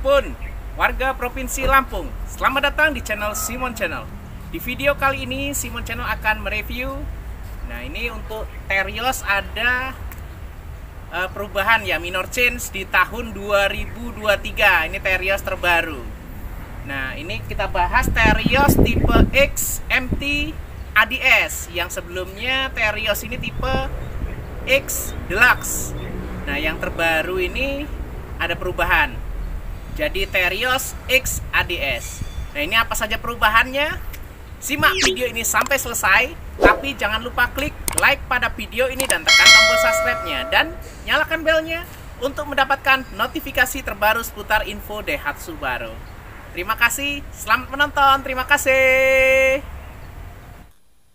Pun, warga Provinsi Lampung. Selamat datang di channel Simon Channel. Di video kali ini Simon Channel akan mereview. Nah, ini untuk Terios ada uh, perubahan ya minor change di tahun 2023. Ini Terios terbaru. Nah, ini kita bahas Terios tipe X MT ADS yang sebelumnya Terios ini tipe X Deluxe. Nah, yang terbaru ini ada perubahan jadi Terios X ADS. Nah ini apa saja perubahannya? Simak video ini sampai selesai, tapi jangan lupa klik like pada video ini dan tekan tombol subscribe-nya dan nyalakan belnya untuk mendapatkan notifikasi terbaru seputar info Daihatsu baru. Terima kasih, selamat menonton, terima kasih.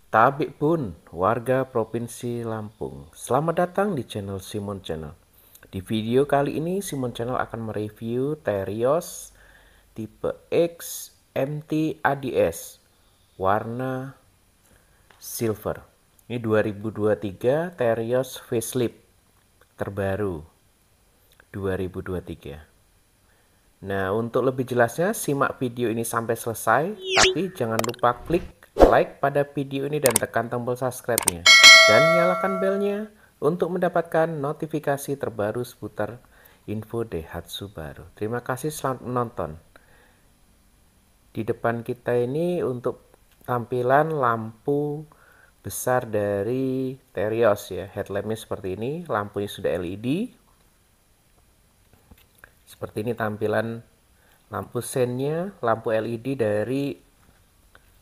Tabik pun warga Provinsi Lampung. Selamat datang di channel Simon Channel. Di video kali ini Simon Channel akan mereview Terios tipe X MT ADS warna silver. Ini 2023 Terios facelift terbaru 2023. Nah, untuk lebih jelasnya simak video ini sampai selesai, tapi jangan lupa klik like pada video ini dan tekan tombol subscribe-nya dan nyalakan belnya untuk mendapatkan notifikasi terbaru seputar info Daihatsu baru. Terima kasih selamat menonton. Di depan kita ini untuk tampilan lampu besar dari Terios ya. Headlampnya seperti ini, lampunya sudah LED. Seperti ini tampilan lampu sennya, lampu LED dari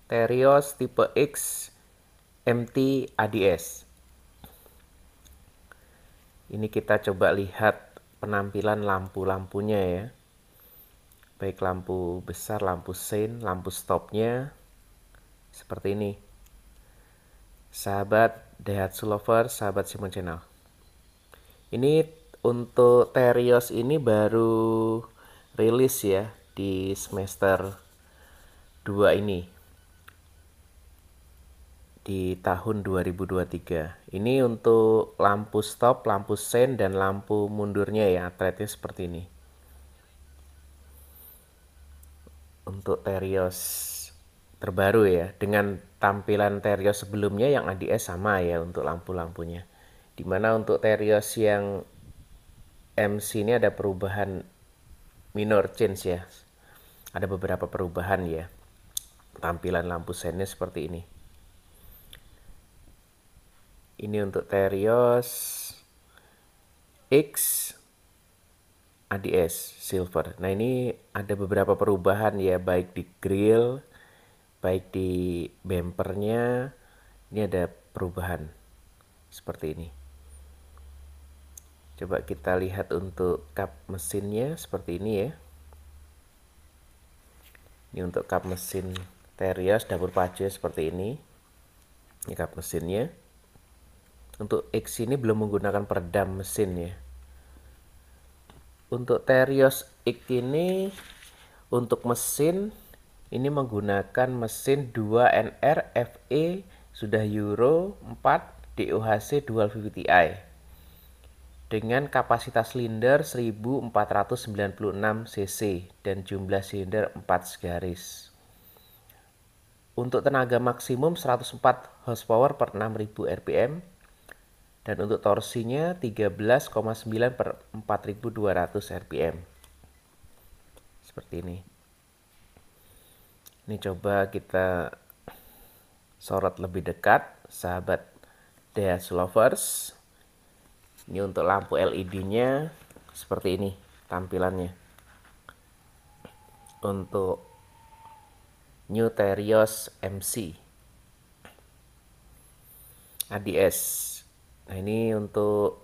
Terios tipe X MT ADS. Ini kita coba lihat penampilan lampu-lampunya ya. Baik lampu besar, lampu sein, lampu stopnya. Seperti ini. Sahabat Daihatsu Lover, sahabat Simon Channel. Ini untuk Terios ini baru rilis ya di semester 2 ini di tahun 2023. Ini untuk lampu stop, lampu sen, dan lampu mundurnya ya. Threadnya seperti ini. Untuk Terios terbaru ya. Dengan tampilan Terios sebelumnya yang ADS sama ya untuk lampu-lampunya. Dimana untuk Terios yang MC ini ada perubahan minor change ya. Ada beberapa perubahan ya. Tampilan lampu sennya seperti ini ini untuk Terios X ADS silver. Nah, ini ada beberapa perubahan ya baik di grill, baik di bempernya, Ini ada perubahan seperti ini. Coba kita lihat untuk kap mesinnya seperti ini ya. Ini untuk kap mesin Terios dapur pacu seperti ini. Ini cup mesinnya. Untuk X ini belum menggunakan peredam mesin ya. Untuk Terios X ini untuk mesin ini menggunakan mesin 2NR FE sudah Euro 4 DOHC Dual VVTi dengan kapasitas silinder 1496 cc dan jumlah silinder 4 garis. Untuk tenaga maksimum 104 horsepower per 6000 rpm dan untuk torsinya 13,9 per 4200 rpm seperti ini ini coba kita sorot lebih dekat sahabat Daihatsu Lovers ini untuk lampu LED nya seperti ini tampilannya untuk New Terios MC ADS Nah ini untuk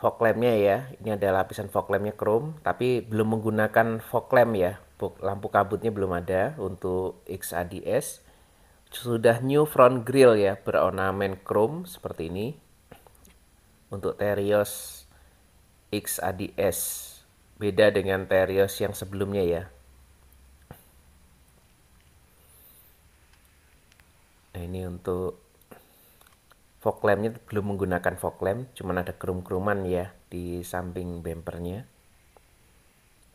fog lampnya ya. Ini ada lapisan fog lampnya chrome, tapi belum menggunakan fog lamp ya. Lampu kabutnya belum ada untuk XADS. Sudah new front grill ya, berornamen chrome seperti ini. Untuk Terios XADS. Beda dengan Terios yang sebelumnya ya. Nah ini untuk fog lampnya belum menggunakan fog lamp cuma ada kerum-keruman ya di samping bempernya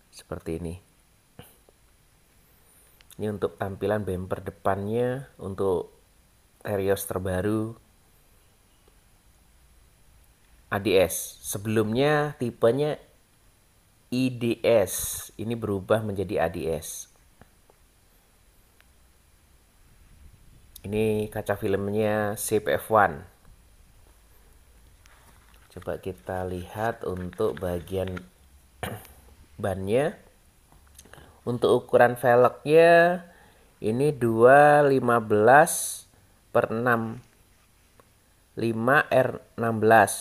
seperti ini ini untuk tampilan bemper depannya untuk Terios terbaru ADS sebelumnya tipenya IDS ini berubah menjadi ADS ini kaca filmnya cpf 1 coba kita lihat untuk bagian bannya untuk ukuran velgnya ini 215 per 6 5R16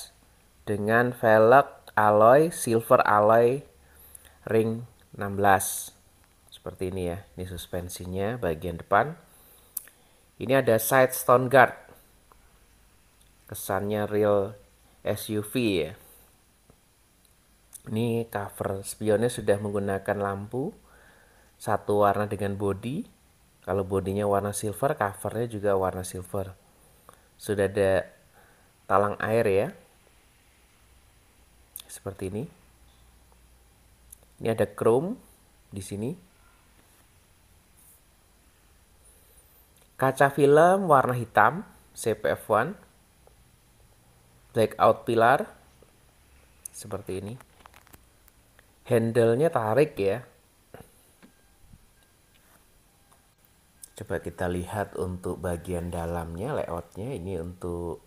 dengan velg alloy silver alloy ring 16 seperti ini ya ini suspensinya bagian depan ini ada side stone guard kesannya real SUV ya. Ini cover spionnya sudah menggunakan lampu satu warna dengan body. Kalau bodinya warna silver, covernya juga warna silver. Sudah ada talang air ya. Seperti ini. Ini ada chrome di sini. Kaca film warna hitam CPF1 Blackout out pilar seperti ini handle-nya tarik ya coba kita lihat untuk bagian dalamnya layoutnya ini untuk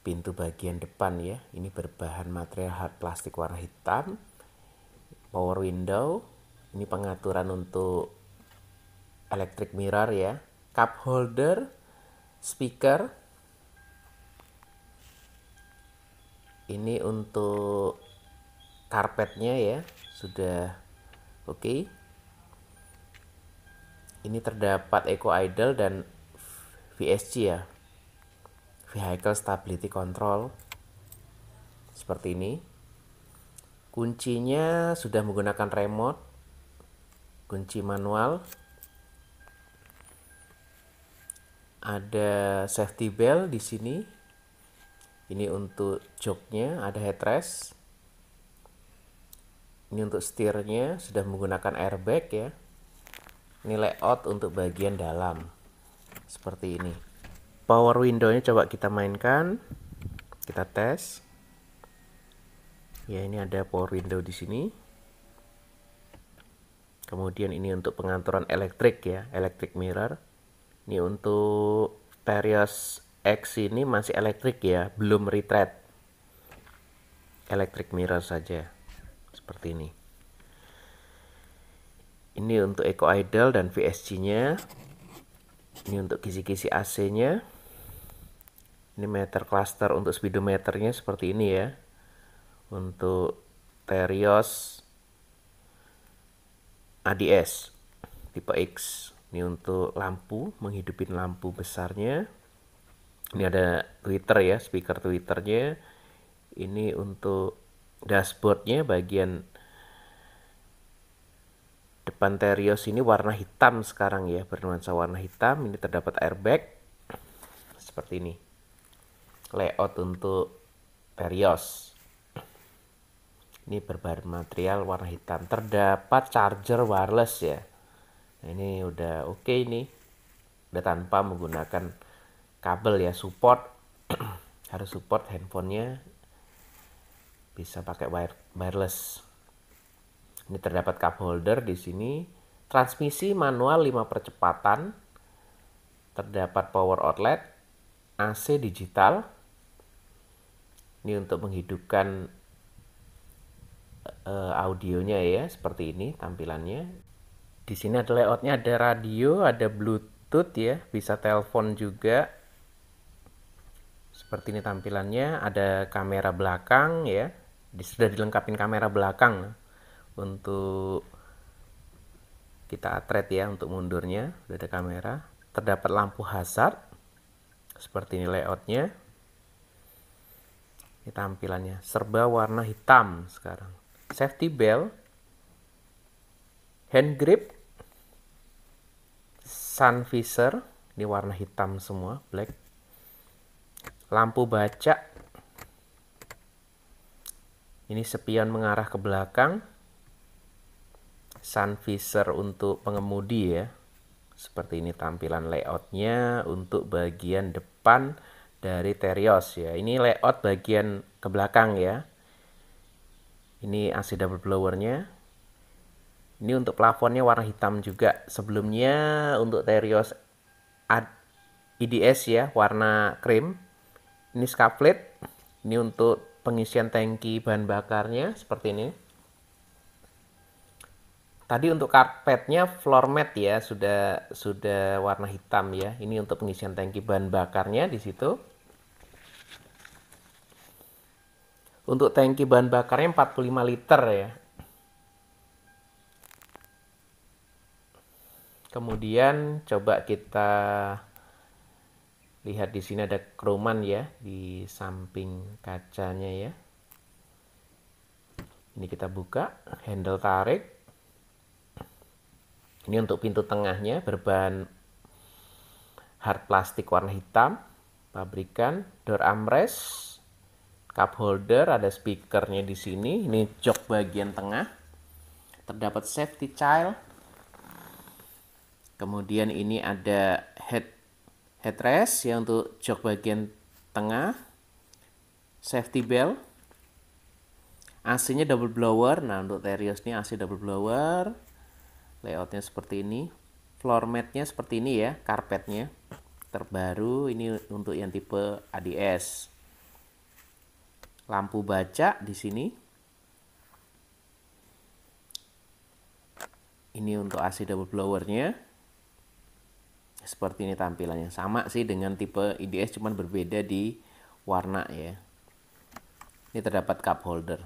pintu bagian depan ya ini berbahan material hard plastik warna hitam power window ini pengaturan untuk electric mirror ya cup holder speaker ini untuk karpetnya ya sudah oke okay. ini terdapat eco idle dan VSC ya vehicle stability control seperti ini kuncinya sudah menggunakan remote kunci manual ada safety belt di sini ini untuk joknya ada headrest ini untuk setirnya sudah menggunakan airbag ya Nilai out untuk bagian dalam seperti ini power windownya coba kita mainkan kita tes ya ini ada power window di sini kemudian ini untuk pengaturan elektrik ya electric mirror ini untuk terios X ini masih elektrik ya, belum retread. Electric mirror saja. Seperti ini. Ini untuk eco idle dan VSC-nya. Ini untuk kisi-kisi AC-nya. Ini meter cluster untuk speedometernya seperti ini ya. Untuk Terios ADS tipe X. Ini untuk lampu, menghidupin lampu besarnya. Ini ada Twitter ya, speaker Twitternya. Ini untuk dashboardnya bagian depan Terios ini warna hitam sekarang ya, bernuansa warna hitam. Ini terdapat airbag seperti ini. Layout untuk Terios. Ini berbahan material warna hitam. Terdapat charger wireless ya. Nah, ini udah oke okay nih. Udah tanpa menggunakan kabel ya support harus support handphonenya bisa pakai wire, wireless ini terdapat cup holder di sini transmisi manual 5 percepatan terdapat power outlet AC digital ini untuk menghidupkan uh, audionya ya seperti ini tampilannya di sini ada layoutnya ada radio ada bluetooth ya bisa telepon juga seperti ini tampilannya ada kamera belakang ya sudah dilengkapi kamera belakang untuk kita atret ya untuk mundurnya sudah ada kamera terdapat lampu hazard seperti ini layoutnya ini tampilannya serba warna hitam sekarang safety belt hand grip sun visor ini warna hitam semua black lampu baca ini spion mengarah ke belakang sun visor untuk pengemudi ya seperti ini tampilan layoutnya untuk bagian depan dari Terios ya ini layout bagian ke belakang ya ini AC double blowernya ini untuk plafonnya warna hitam juga sebelumnya untuk Terios IDS ya warna krim ini skaflet ini untuk pengisian tangki bahan bakarnya seperti ini tadi untuk karpetnya floor mat ya sudah sudah warna hitam ya ini untuk pengisian tangki bahan bakarnya di situ untuk tangki bahan bakarnya 45 liter ya kemudian coba kita lihat di sini ada kroman ya di samping kacanya ya ini kita buka handle tarik ini untuk pintu tengahnya berbahan hard plastik warna hitam pabrikan door armrest cup holder ada speakernya di sini ini jok bagian tengah terdapat safety child kemudian ini ada head headrest ya untuk jok bagian tengah safety belt AC-nya double blower. Nah, untuk Terios ini AC double blower. Layoutnya seperti ini. Floor mat-nya seperti ini ya, karpetnya. Terbaru ini untuk yang tipe ADS. Lampu baca di sini. Ini untuk AC double blower-nya seperti ini tampilannya sama sih dengan tipe IDS cuman berbeda di warna ya ini terdapat cup holder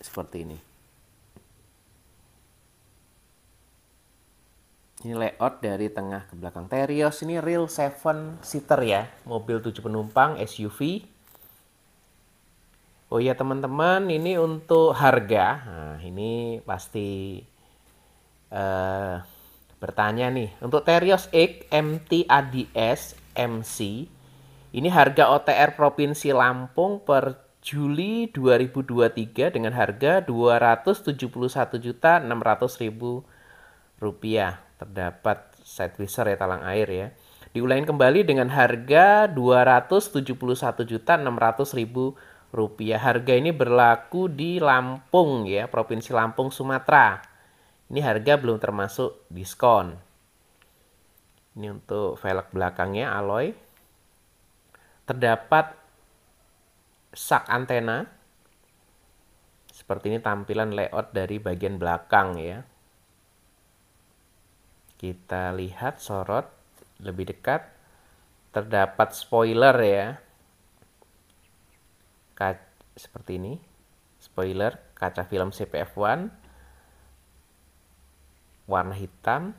seperti ini ini layout dari tengah ke belakang Terios ini real seven seater ya mobil 7 penumpang SUV Oh iya teman-teman ini untuk harga nah, ini pasti eh, uh, bertanya nih, untuk Terios X ADS MC, ini harga OTR Provinsi Lampung per Juli 2023 dengan harga 271.600.000 rupiah. Terdapat side ya talang air ya. Diulain kembali dengan harga 271.600.000 rupiah. Harga ini berlaku di Lampung ya, Provinsi Lampung Sumatera ini harga belum termasuk diskon. Ini untuk velg belakangnya alloy. Terdapat sak antena. Seperti ini tampilan layout dari bagian belakang ya. Kita lihat sorot lebih dekat. Terdapat spoiler ya. seperti ini. Spoiler kaca film CPF1 warna hitam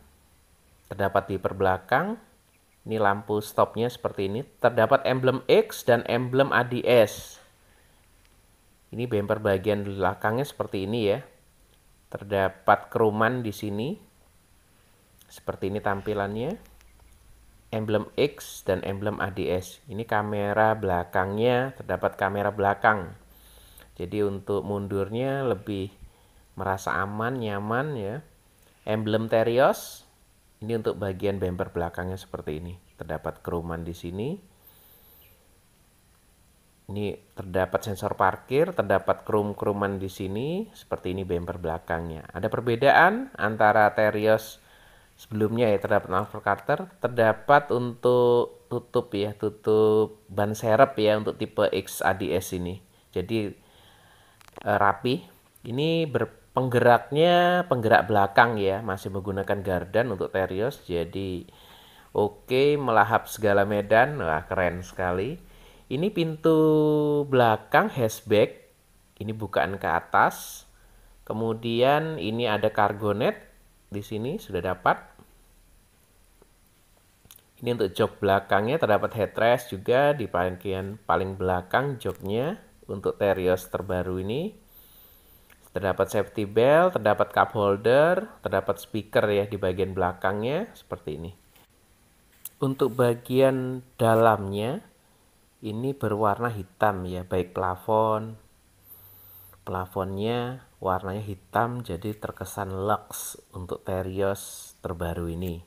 terdapat di perbelakang ini lampu stopnya seperti ini terdapat emblem X dan emblem ADS ini bumper bagian belakangnya seperti ini ya terdapat keruman di sini seperti ini tampilannya emblem X dan emblem ADS ini kamera belakangnya terdapat kamera belakang jadi untuk mundurnya lebih merasa aman nyaman ya Emblem Terios ini untuk bagian bumper belakangnya seperti ini. Terdapat keruman di sini. Ini terdapat sensor parkir, terdapat kerum-keruman di sini. Seperti ini bumper belakangnya. Ada perbedaan antara Terios sebelumnya ya terdapat Alfred Carter, terdapat untuk tutup ya, tutup ban serep ya untuk tipe X ADS ini. Jadi eh, rapi. Ini ber penggeraknya penggerak belakang ya masih menggunakan gardan untuk Terios jadi oke okay, melahap segala medan wah keren sekali ini pintu belakang hatchback ini bukaan ke atas kemudian ini ada cargo net di sini sudah dapat ini untuk jok belakangnya terdapat headrest juga di bagian paling belakang joknya untuk Terios terbaru ini Terdapat safety belt, terdapat cup holder, terdapat speaker ya di bagian belakangnya seperti ini. Untuk bagian dalamnya ini berwarna hitam ya, baik plafon, plafonnya warnanya hitam jadi terkesan lux untuk Terios terbaru ini.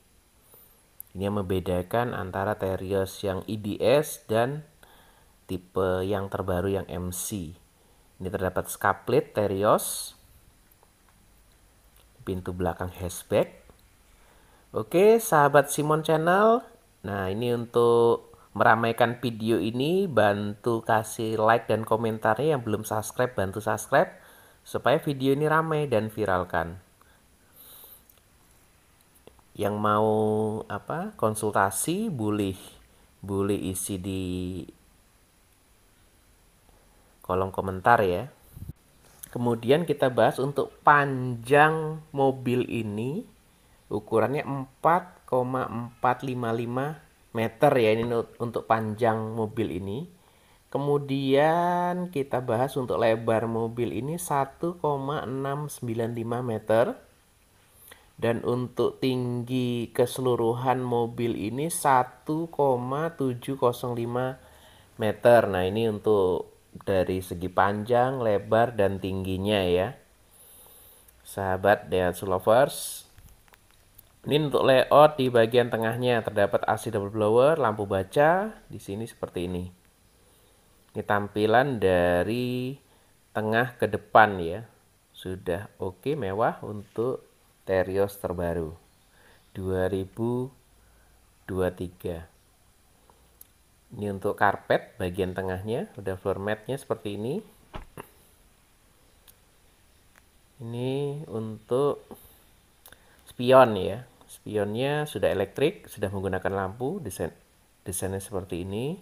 Ini yang membedakan antara Terios yang IDS e dan tipe yang terbaru yang MC. Ini terdapat skaplet terios, pintu belakang hatchback. Oke, sahabat Simon Channel. Nah, ini untuk meramaikan video ini, bantu kasih like dan komentarnya yang belum subscribe, bantu subscribe supaya video ini ramai dan viralkan. Yang mau apa? konsultasi boleh boleh isi di kolom komentar ya. Kemudian kita bahas untuk panjang mobil ini ukurannya 4,455 meter ya ini untuk panjang mobil ini. Kemudian kita bahas untuk lebar mobil ini 1,695 meter. Dan untuk tinggi keseluruhan mobil ini 1,705 meter. Nah ini untuk dari segi panjang, lebar, dan tingginya ya. Sahabat dan Lovers, ini untuk layout di bagian tengahnya terdapat AC double blower, lampu baca, di sini seperti ini. Ini tampilan dari tengah ke depan ya. Sudah oke mewah untuk Terios terbaru 2023. Ini untuk karpet bagian tengahnya, udah floor matnya seperti ini. Ini untuk spion ya. Spionnya sudah elektrik, sudah menggunakan lampu, desain desainnya seperti ini.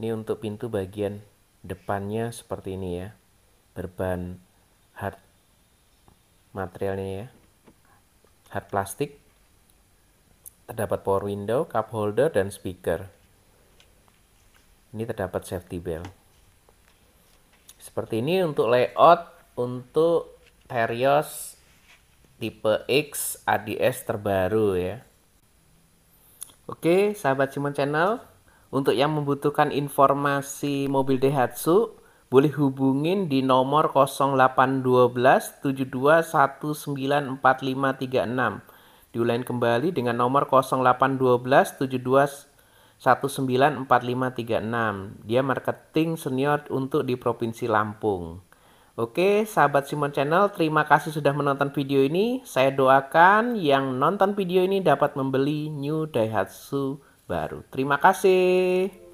Ini untuk pintu bagian depannya seperti ini ya. berbahan hard materialnya ya. Hard plastik terdapat power window, cup holder, dan speaker. Ini terdapat safety belt. Seperti ini untuk layout untuk Terios tipe X ADS terbaru ya. Oke, sahabat Simon Channel, untuk yang membutuhkan informasi mobil Daihatsu, boleh hubungin di nomor 0812 72194536 Diulang kembali dengan nomor 0812 Dia marketing senior untuk di Provinsi Lampung. Oke, sahabat Simon Channel, terima kasih sudah menonton video ini. Saya doakan yang nonton video ini dapat membeli new Daihatsu baru. Terima kasih.